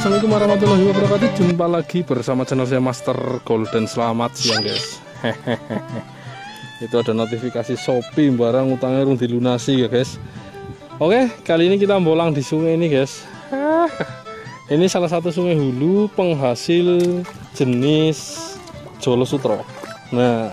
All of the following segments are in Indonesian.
Assalamualaikum warahmatullahi wabarakatuh Jumpa lagi bersama channel saya Master Golden Selamat siang guys Itu ada notifikasi Shopee Barang utangnya rung dilunasi ya guys Oke kali ini kita bolang di sungai ini guys ah, Ini salah satu sungai hulu Penghasil jenis Jolo Sutro Nah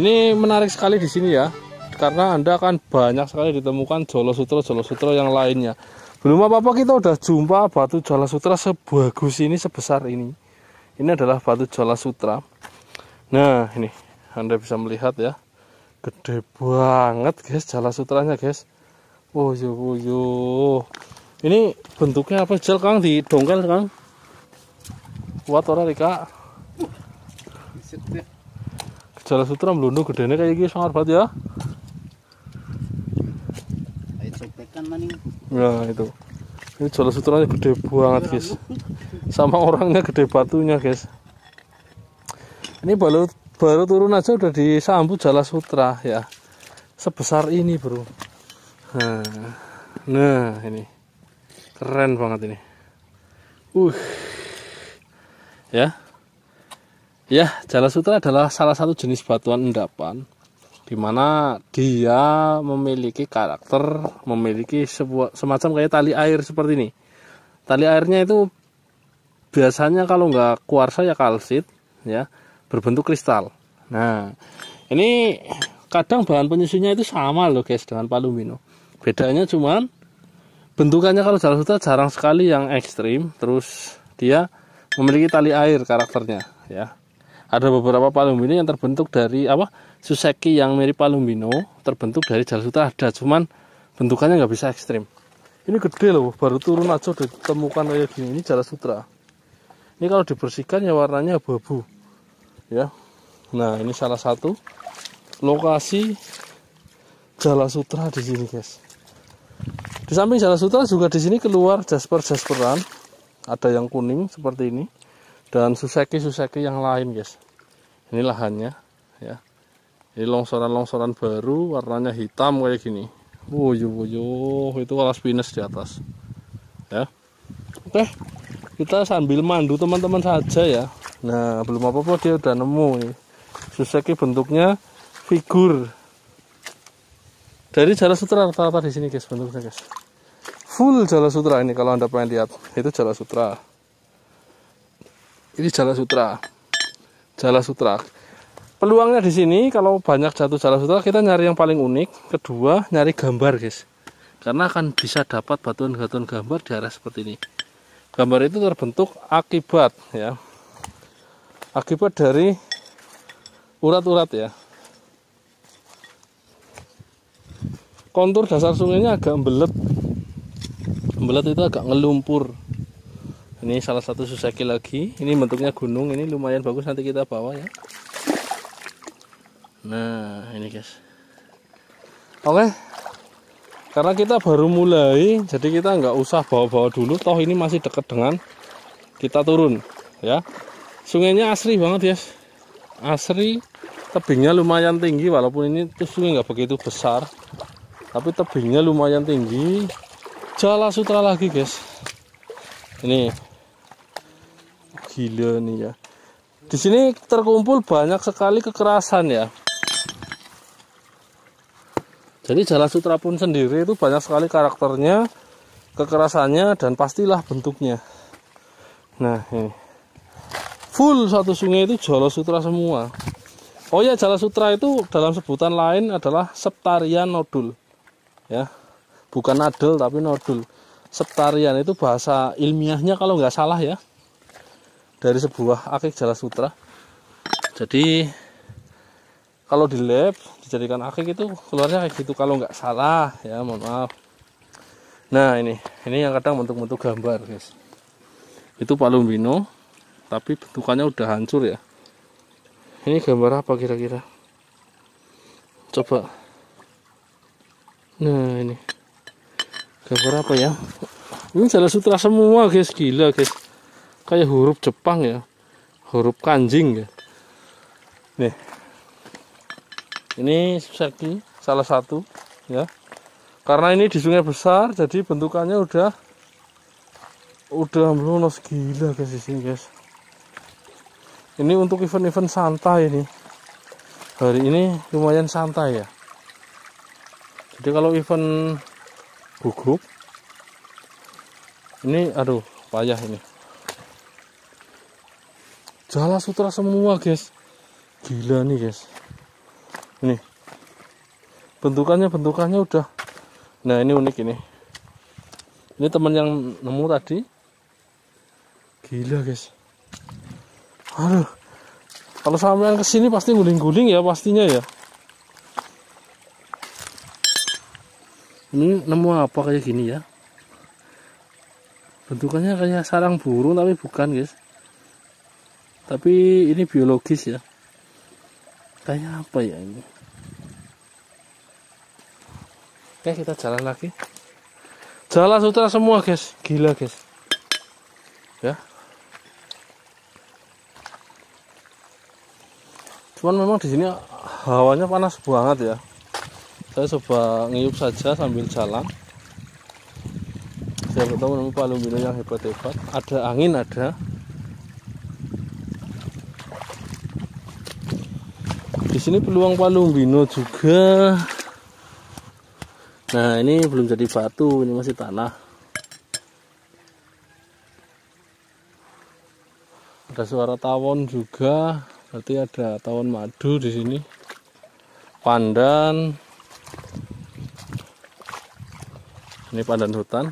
ini menarik sekali di sini ya Karena anda akan banyak sekali ditemukan Jolo Sutro-Jolo Sutro yang lainnya belum apa-apa kita udah jumpa batu jala sutra sebagus ini sebesar ini ini adalah batu jala sutra nah ini anda bisa melihat ya gede banget guys jala sutranya guys oh yo oh, yo ini bentuknya apa jel kang di dongkel kang kuat orang rika jala sutra gede nih kayak gini sangat banget ya ayo maning nah itu ini jolo sutranya gede banget guys sama orangnya gede batunya guys ini baru baru turun aja udah disambut jala sutra ya sebesar ini bro nah, nah ini keren banget ini uh ya ya jala sutra adalah salah satu jenis batuan endapan di mana dia memiliki karakter memiliki sebuah semacam kayak tali air seperti ini tali airnya itu biasanya kalau nggak kuarsa ya kalsit ya berbentuk kristal nah ini kadang bahan penyusunnya itu sama loh guys dengan palumino bedanya cuman bentukannya kalau jalasuta jarang sekali yang ekstrim terus dia memiliki tali air karakternya ya ada beberapa palumino yang terbentuk dari apa Suseki yang mirip Palumbino terbentuk dari sutra ada, cuman bentukannya nggak bisa ekstrim. Ini gede loh, baru turun aja udah ditemukan kayak gini. Ini jalur sutra. Ini kalau dibersihkan ya warnanya abu-abu. Ya. Nah, ini salah satu lokasi jala sutra di sini, guys. Di samping jala sutra juga di sini keluar jasper-jasperan. Ada yang kuning seperti ini dan suseki-suseki yang lain, guys. Ini lahannya, ya ini longsoran-longsoran baru warnanya hitam kayak gini wuyuh wuyuh itu kelas pinus di atas ya oke kita sambil mandu teman-teman saja ya nah belum apa-apa dia udah nemu nih suseki bentuknya figur dari jala sutra rata-rata di sini guys bentuknya guys full jala sutra ini kalau anda pengen lihat itu jala sutra ini jala sutra jala sutra peluangnya di sini kalau banyak jatuh jalan sutra kita nyari yang paling unik kedua nyari gambar guys karena akan bisa dapat batuan-batuan gambar di arah seperti ini gambar itu terbentuk akibat ya akibat dari urat-urat ya kontur dasar sungainya agak belet. Belet itu agak ngelumpur ini salah satu susaki lagi ini bentuknya gunung ini lumayan bagus nanti kita bawa ya nah ini guys oke karena kita baru mulai jadi kita nggak usah bawa-bawa dulu toh ini masih dekat dengan kita turun ya sungainya asri banget guys asri tebingnya lumayan tinggi walaupun ini tuh sungai nggak begitu besar tapi tebingnya lumayan tinggi jala sutra lagi guys ini gila nih ya di sini terkumpul banyak sekali kekerasan ya jadi Jala Sutra pun sendiri itu banyak sekali karakternya, kekerasannya, dan pastilah bentuknya. Nah, ini. Full satu sungai itu Jala Sutra semua. Oh ya, Jala Sutra itu dalam sebutan lain adalah Septarian Nodul. Ya, bukan adel tapi nodul. Septarian itu bahasa ilmiahnya kalau nggak salah ya. Dari sebuah akik Jala Sutra. Jadi kalau di lab dijadikan akik itu keluarnya kayak gitu kalau nggak salah ya mohon maaf nah ini ini yang kadang bentuk-bentuk gambar guys itu palumbino tapi bentukannya udah hancur ya ini gambar apa kira-kira coba nah ini gambar apa ya ini salah sutra semua guys gila guys kayak huruf Jepang ya huruf kanjing ya nih ini seki salah satu ya karena ini di sungai besar jadi bentukannya udah udah melunas gila guys sini guys ini untuk event-event santai ini hari ini lumayan santai ya jadi kalau event gugup ini aduh payah ini jala sutra semua guys gila nih guys ini bentukannya bentukannya udah nah ini unik ini ini teman yang nemu tadi gila guys aduh kalau sampean kesini pasti guling-guling ya pastinya ya ini nemu apa kayak gini ya bentukannya kayak sarang burung tapi bukan guys tapi ini biologis ya kayak apa ya ini Oke kita jalan lagi. Jalan sutra semua guys, gila guys. Ya. Cuman memang di sini hawanya panas banget ya. Saya coba ngiyup saja sambil jalan. Saya ketemu nemu palumbino yang hebat-hebat. Ada angin ada. Di sini peluang palumbino juga Nah ini belum jadi batu, ini masih tanah. Ada suara tawon juga, berarti ada tawon madu di sini. Pandan, ini pandan hutan.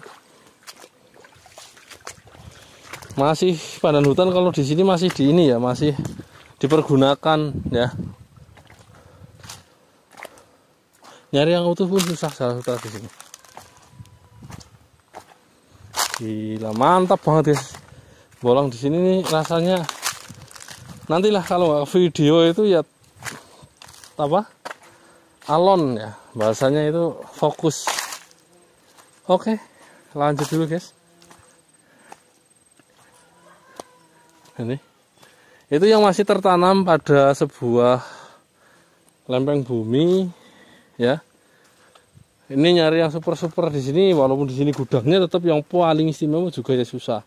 Masih pandan hutan kalau di sini masih di ini ya, masih dipergunakan ya. nyari yang utuh pun susah salah satu di sini gila mantap banget guys bolong di sini nih rasanya nantilah kalau nggak video itu ya apa alon ya bahasanya itu fokus oke lanjut dulu guys ini itu yang masih tertanam pada sebuah lempeng bumi ya ini nyari yang super super di sini walaupun di sini gudangnya tetap yang paling istimewa juga ya susah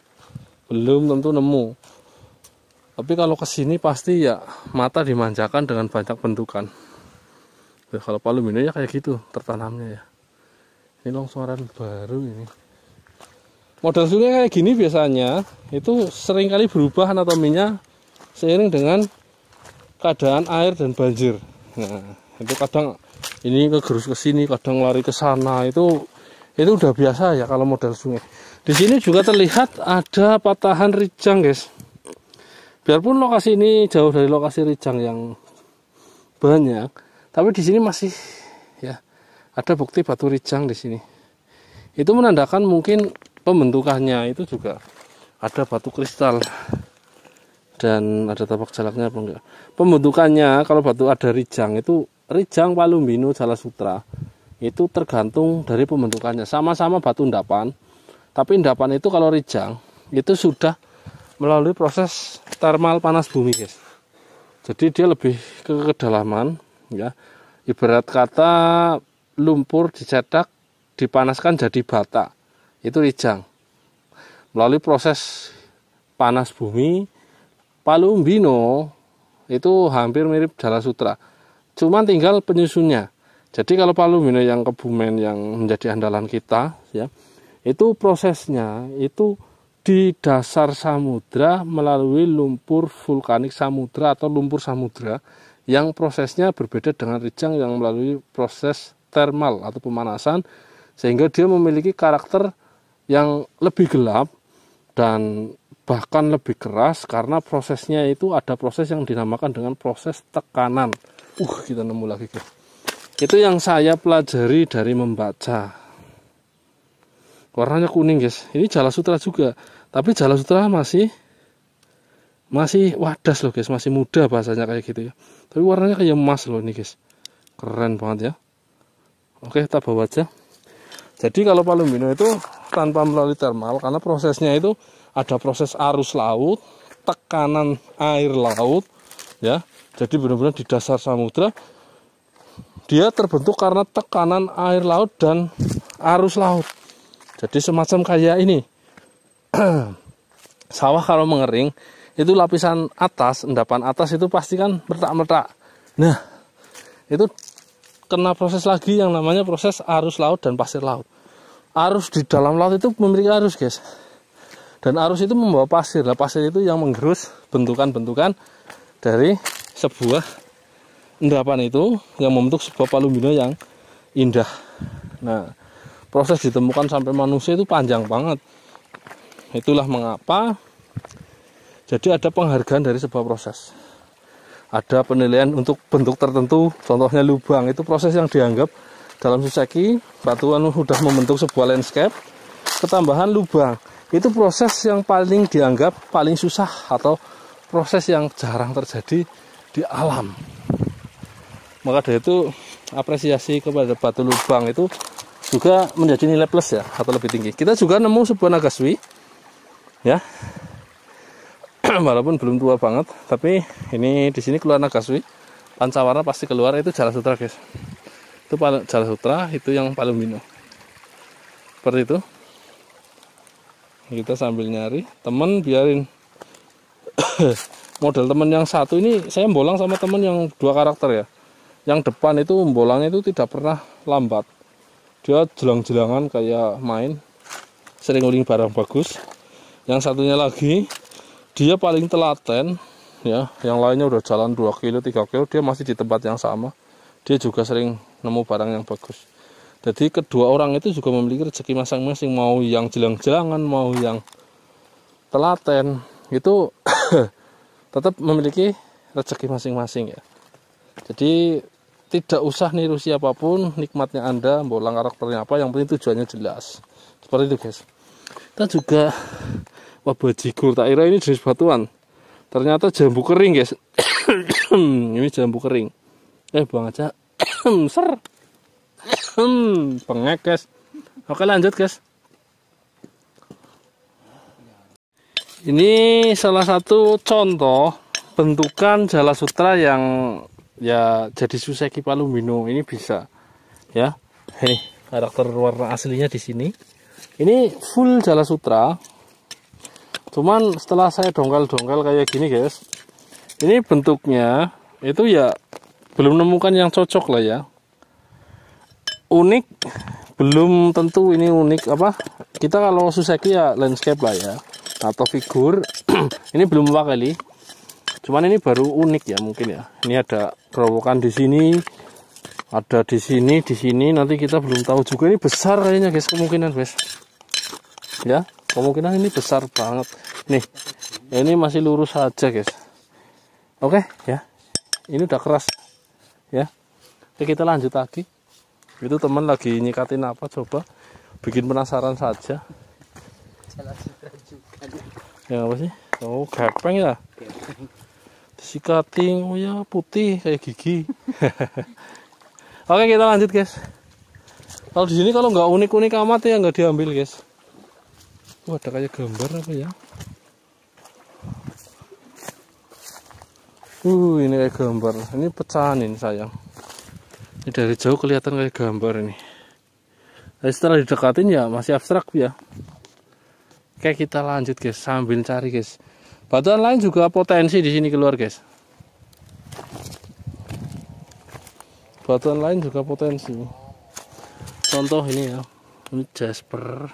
belum tentu nemu tapi kalau ke sini pasti ya mata dimanjakan dengan banyak bentukan nah, kalau palu ini ya kayak gitu tertanamnya ya ini longsoran baru ini model sungai kayak gini biasanya itu seringkali berubah anatominya seiring dengan keadaan air dan banjir nah itu kadang ini ke gerus ke sini kadang lari ke sana itu itu udah biasa ya kalau model sungai di sini juga terlihat ada patahan rijang guys biarpun lokasi ini jauh dari lokasi rijang yang banyak tapi di sini masih ya ada bukti batu rijang di sini itu menandakan mungkin pembentukannya itu juga ada batu kristal dan ada tapak jalaknya apa enggak pembentukannya kalau batu ada rijang itu Rijang Palumbino Jala Sutra itu tergantung dari pembentukannya. Sama-sama batu endapan, tapi endapan itu kalau Rijang itu sudah melalui proses thermal panas bumi, guys. Jadi dia lebih ke kedalaman, ya. Ibarat kata lumpur dicetak, dipanaskan jadi bata. Itu Rijang. Melalui proses panas bumi, Palumbino itu hampir mirip Jala Sutra Cuman tinggal penyusunnya. Jadi kalau palu mino yang kebumen yang menjadi andalan kita, ya, itu prosesnya itu di dasar samudra melalui lumpur vulkanik samudra atau lumpur samudra yang prosesnya berbeda dengan rijang yang melalui proses thermal atau pemanasan sehingga dia memiliki karakter yang lebih gelap dan bahkan lebih keras karena prosesnya itu ada proses yang dinamakan dengan proses tekanan uh kita nemu lagi guys itu yang saya pelajari dari membaca warnanya kuning guys ini jala sutra juga tapi jala sutra masih masih wadas loh guys masih muda bahasanya kayak gitu ya tapi warnanya kayak emas loh ini guys keren banget ya oke kita bawa aja jadi kalau palumbino itu tanpa melalui thermal karena prosesnya itu ada proses arus laut tekanan air laut ya jadi benar-benar di dasar samudra dia terbentuk karena tekanan air laut dan arus laut jadi semacam kayak ini sawah kalau mengering itu lapisan atas endapan atas itu pasti kan bertak-bertak nah itu kena proses lagi yang namanya proses arus laut dan pasir laut arus di dalam laut itu memiliki arus guys dan arus itu membawa pasir lah pasir itu yang menggerus bentukan-bentukan dari sebuah endapan itu yang membentuk sebuah palumbina yang indah. Nah, proses ditemukan sampai manusia itu panjang banget. Itulah mengapa jadi ada penghargaan dari sebuah proses. Ada penilaian untuk bentuk tertentu, contohnya lubang. Itu proses yang dianggap dalam suseki batuan sudah membentuk sebuah landscape. Ketambahan lubang itu proses yang paling dianggap paling susah atau proses yang jarang terjadi di alam. Maka dari itu apresiasi kepada batu lubang itu juga menjadi nilai plus ya atau lebih tinggi. Kita juga nemu sebuah nagaswi ya. Walaupun belum tua banget, tapi ini di sini keluar nagaswi pancawarna pasti keluar itu jalan sutra guys. Itu jalan sutra itu yang paling minum. Seperti itu. Kita sambil nyari temen biarin model temen yang satu ini saya bolang sama temen yang dua karakter ya yang depan itu bolangnya itu tidak pernah lambat dia jelang-jelangan kayak main sering uling barang bagus yang satunya lagi dia paling telaten ya yang lainnya udah jalan 2 kilo 3 kilo dia masih di tempat yang sama dia juga sering nemu barang yang bagus jadi kedua orang itu juga memiliki rezeki masing-masing mau yang jelang-jelangan mau yang telaten itu tetap memiliki rezeki masing-masing ya jadi tidak usah niru siapapun nikmatnya anda bolang arak karakternya apa yang penting tujuannya jelas seperti itu guys kita juga wabah jigur tak kira ini jenis batuan ternyata jambu kering guys ini jambu kering eh buang aja ser pengek guys oke lanjut guys Ini salah satu contoh bentukan jala sutra yang ya jadi suseki palumbino ini bisa ya. Ini karakter warna aslinya di sini. Ini full jala sutra. Cuman setelah saya dongkal-dongkal kayak gini, guys. Ini bentuknya itu ya belum nemukan yang cocok lah ya. Unik belum tentu ini unik apa? Kita kalau suseki ya landscape lah ya atau figur ini belum mewakili cuman ini baru unik ya mungkin ya ini ada kerowokan di sini ada di sini di sini nanti kita belum tahu juga ini besar kayaknya guys kemungkinan guys ya kemungkinan ini besar banget nih ini masih lurus saja guys oke ya ini udah keras ya Oke, kita lanjut lagi itu teman lagi nyikatin apa coba bikin penasaran saja ya apa sih oh gepeng ya disikating oh ya putih kayak gigi oke kita lanjut guys kalau di sini kalau nggak unik-unik amat ya nggak diambil guys Wah, oh, ada kayak gambar apa ya Uh, ini kayak gambar. Ini pecahan ini sayang. Ini dari jauh kelihatan kayak gambar ini. setelah didekatin ya masih abstrak ya. Oke kita lanjut guys sambil cari guys. Batuan lain juga potensi di sini keluar guys. Batuan lain juga potensi. Contoh ini ya, ini jasper.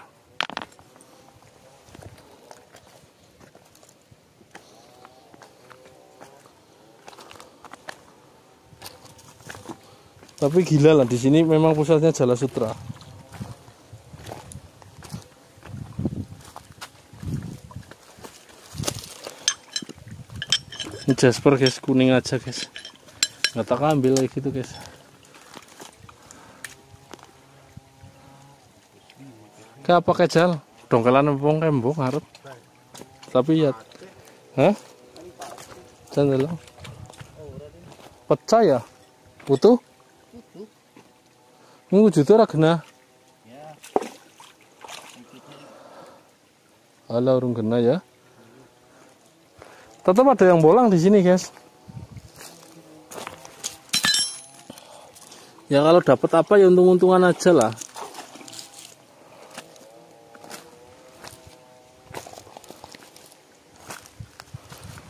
Tapi gila lah di sini memang pusatnya Jala Sutra. jasper guys kuning aja guys nggak tak ambil lagi gitu guys ke apa kejal dongkelan empong embung harap tapi ya hah jangan pecah ya utuh ini wujudnya ragena ala urung kena ya tetap ada yang bolang di sini guys ya kalau dapat apa ya untung-untungan aja lah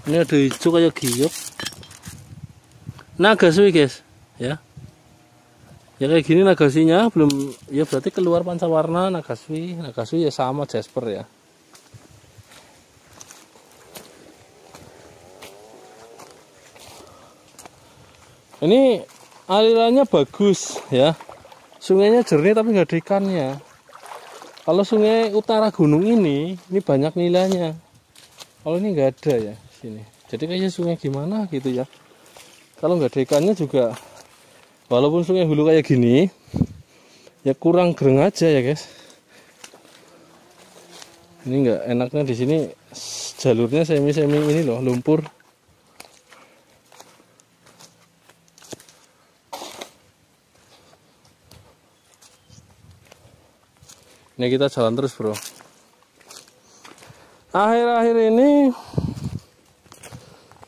ini ada hijau kayak giok naga sih guys ya ya kayak gini nagasinya belum ya berarti keluar panca pancawarna nagaswi nagaswi ya sama jasper ya ini alirannya bagus ya sungainya jernih tapi nggak ada ikannya kalau sungai utara gunung ini ini banyak nilainya kalau ini nggak ada ya sini jadi kayaknya sungai gimana gitu ya kalau nggak ada ikannya juga walaupun sungai hulu kayak gini ya kurang gereng aja ya guys ini nggak enaknya di sini jalurnya semi semi ini loh lumpur ini kita jalan terus bro akhir-akhir ini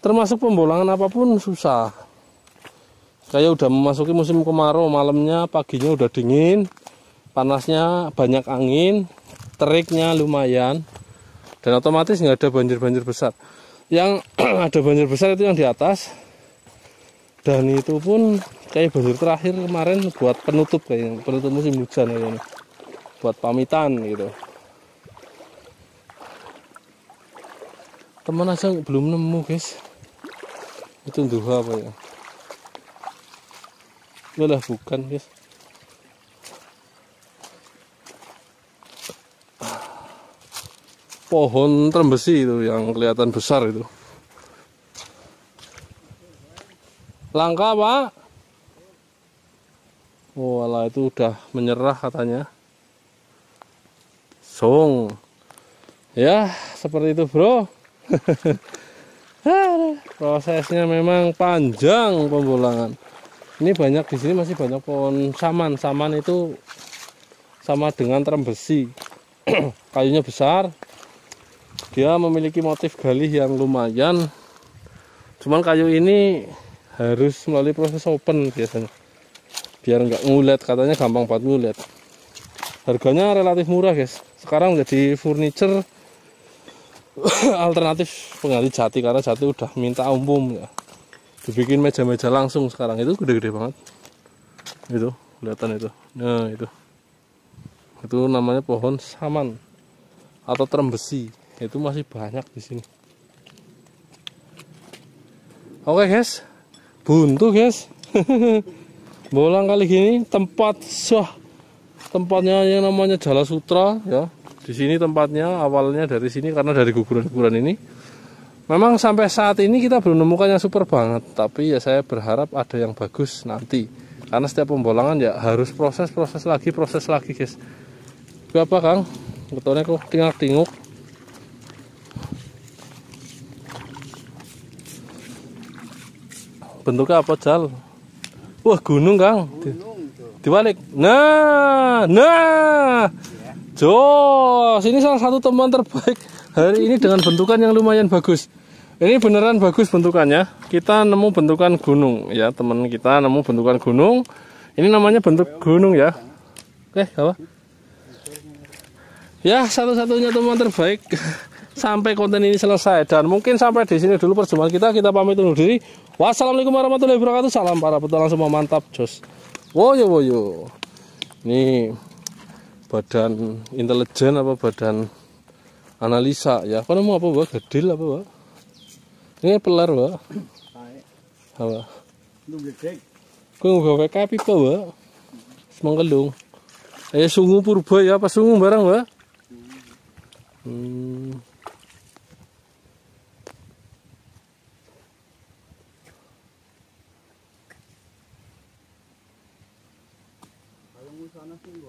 termasuk pembolangan apapun susah kayak udah memasuki musim kemarau malamnya paginya udah dingin panasnya banyak angin teriknya lumayan dan otomatis nggak ada banjir-banjir besar yang ada banjir besar itu yang di atas dan itu pun kayak banjir terakhir kemarin buat penutup kayak penutup musim hujan kayaknya buat pamitan gitu teman aja belum nemu guys itu duha apa ya Yalah bukan guys pohon terbesi itu yang kelihatan besar itu langka pak wala oh, itu udah menyerah katanya langsung ya seperti itu bro prosesnya memang panjang pembulangan ini banyak di sini masih banyak pohon saman saman itu sama dengan besi kayunya besar dia memiliki motif galih yang lumayan cuman kayu ini harus melalui proses open biasanya biar nggak ngulet katanya gampang buat ngulet harganya relatif murah guys sekarang jadi furniture alternatif pengganti jati karena jati udah minta umum ya dibikin meja-meja langsung sekarang itu gede-gede banget itu kelihatan itu nah itu itu namanya pohon saman atau terembesi itu masih banyak di sini oke guys buntu guys bolang kali gini tempat sah tempatnya yang namanya Jala Sutra ya di sini tempatnya awalnya dari sini karena dari guguran-guguran ini. Memang sampai saat ini kita belum menemukan yang super banget, tapi ya saya berharap ada yang bagus nanti. Karena setiap pembolangan ya harus proses-proses lagi, proses lagi, guys. berapa Kang? Betulnya kok tinggal-tinguk. Bentuknya apa, Jal? Wah, gunung, Kang. Gunung. Di, dibalik. Nah, nah. Jos, ini salah satu teman terbaik hari ini dengan bentukan yang lumayan bagus. Ini beneran bagus bentukannya. Kita nemu bentukan gunung ya, teman kita nemu bentukan gunung. Ini namanya bentuk gunung ya. Oke, apa? Ya, satu-satunya teman terbaik sampai konten ini selesai dan mungkin sampai di sini dulu perjumpaan kita. Kita pamit undur diri. Wassalamualaikum warahmatullahi wabarakatuh. Salam para petualang semua mantap, Jos. Woyo woyo. Nih badan intelijen apa badan analisa ya apa nama apa gede gedil apa pak ini pelar pak apa kue nggak kapi pak pak semangkelung eh sungguh purba ya apa sungguh barang pak hmm.